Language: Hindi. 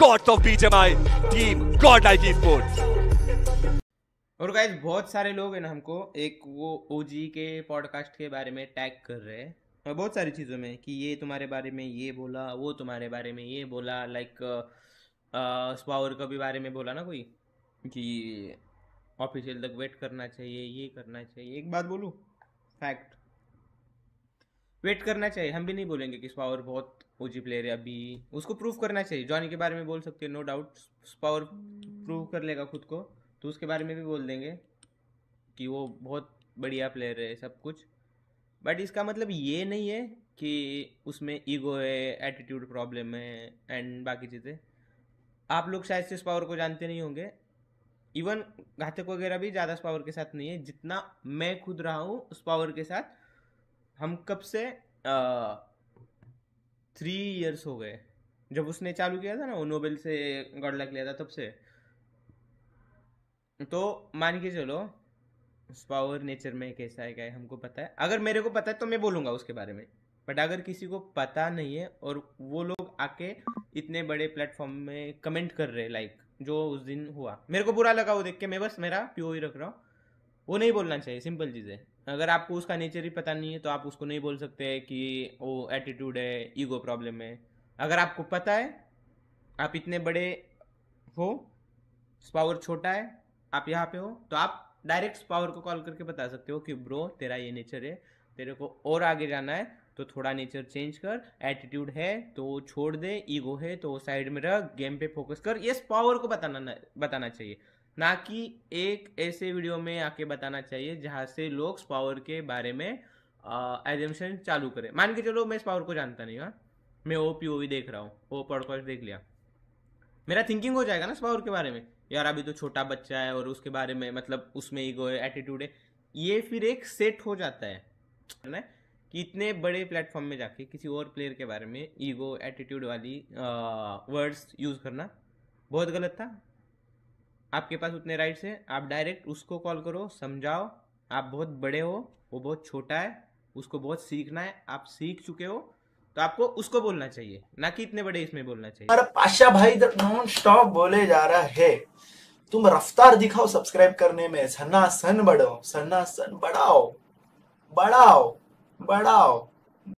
God's of BGMI team god like और गाइज बहुत सारे लोग हैं ना हमको एक वो ओजी के पॉडकास्ट के बारे में टैग कर रहे हैं और बहुत सारी चीज़ों में कि ये तुम्हारे बारे में ये बोला वो तुम्हारे बारे में ये बोला लाइक पावर का भी बारे में बोला ना कोई कि ऑफिशियल तक वेट करना चाहिए ये करना चाहिए एक बात बोलूँ फैक्ट वेट करना चाहिए हम भी नहीं बोलेंगे कि स्पावर बहुत ओजी प्लेयर है अभी उसको प्रूव करना चाहिए जॉनी के बारे में बोल सकते हैं नो डाउट स्पावर प्रूव कर लेगा खुद को तो उसके बारे में भी बोल देंगे कि वो बहुत बढ़िया प्लेयर है सब कुछ बट इसका मतलब ये नहीं है कि उसमें ईगो है एटीट्यूड प्रॉब्लम है एंड बाकी चीज़ें आप लोग शायद से स्पावर को जानते नहीं होंगे इवन घातक वगैरह भी ज़्यादा स्पावर के साथ नहीं है जितना मैं खुद रहा हूँ उस पावर के साथ हम कब से थ्री इयर्स हो गए जब उसने चालू किया था ना वो नोबेल से गॉड लग लिया था तब से तो मान के चलो उस पावर नेचर में कैसा है क्या है हमको पता है अगर मेरे को पता है तो मैं बोलूँगा उसके बारे में बट अगर किसी को पता नहीं है और वो लोग आके इतने बड़े प्लेटफॉर्म में कमेंट कर रहे लाइक जो उस दिन हुआ मेरे को बुरा लगा वो देख के मैं बस मेरा प्यो ही रख रहा हूँ वो नहीं बोलना चाहिए सिंपल चीज़ है अगर आपको उसका नेचर ही पता नहीं है तो आप उसको नहीं बोल सकते कि वो एटीट्यूड है ईगो प्रॉब्लम है अगर आपको पता है आप इतने बड़े हो पावर छोटा है आप यहाँ पे हो तो आप डायरेक्ट पावर को कॉल करके बता सकते हो कि ब्रो तेरा ये नेचर है तेरे को और आगे जाना है तो थोड़ा नेचर चेंज कर एटीट्यूड है तो छोड़ दे ईगो है तो साइड में रख गेम पे फोकस कर ये पावर को बताना बताना चाहिए ना कि एक ऐसे वीडियो में आके बताना चाहिए जहाँ से लोग पावर के बारे में एजम्पन चालू करें मान के चलो मैं इस पावर को जानता नहीं हाँ मैं ओ पी ओ भी देख रहा हूँ ओ पॉडकास्ट देख लिया मेरा थिंकिंग हो जाएगा ना इस पावर के बारे में यार अभी तो छोटा बच्चा है और उसके बारे में मतलब उसमें ईगो है एटीट्यूड है ये फिर एक सेट हो जाता है कि इतने बड़े प्लेटफॉर्म में जाके किसी और प्लेयर के बारे में ईगो एटीट्यूड वाली वर्ड्स यूज़ करना बहुत गलत था आपके पास उतने राइट्स हैं आप डायरेक्ट उसको कॉल करो समझाओ आप बहुत बड़े हो वो बहुत छोटा है उसको बहुत सीखना है आप सीख चुके हो तो आपको उसको बोलना चाहिए ना कि इतने बड़े इसमें बोलना चाहिए अरे पाशा भाई नॉन स्टॉप बोले जा रहा है तुम रफ्तार दिखाओ सब्सक्राइब करने में सन्ना सन बढ़ो सन्ना सन बढ़ाओ बढ़ाओ बढ़ाओ